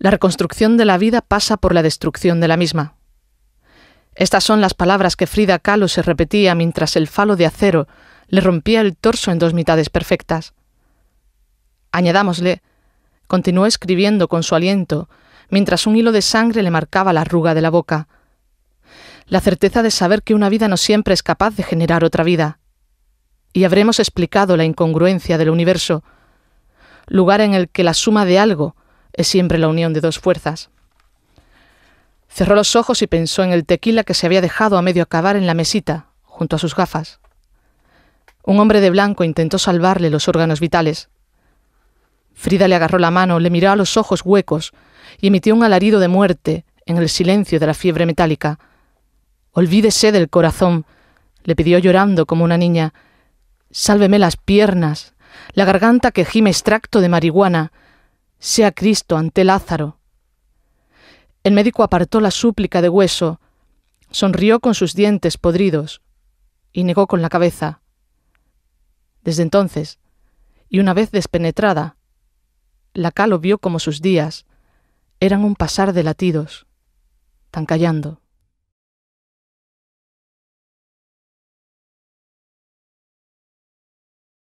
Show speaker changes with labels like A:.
A: La reconstrucción de la vida pasa por la destrucción de la misma. Estas son las palabras que Frida Kahlo se repetía mientras el falo de acero le rompía el torso en dos mitades perfectas. Añadámosle, continuó escribiendo con su aliento, mientras un hilo de sangre le marcaba la arruga de la boca. La certeza de saber que una vida no siempre es capaz de generar otra vida. Y habremos explicado la incongruencia del universo, lugar en el que la suma de algo es siempre la unión de dos fuerzas. Cerró los ojos y pensó en el tequila que se había dejado a medio acabar en la mesita, junto a sus gafas. Un hombre de blanco intentó salvarle los órganos vitales. Frida le agarró la mano, le miró a los ojos huecos y emitió un alarido de muerte en el silencio de la fiebre metálica. Olvídese del corazón, le pidió llorando como una niña. Sálveme las piernas, la garganta que gime extracto de marihuana, sea Cristo ante Lázaro. El médico apartó la súplica de hueso, sonrió con sus dientes podridos y negó con la cabeza. Desde entonces, y una vez despenetrada, la calo vio como sus días eran un pasar de latidos, tan callando.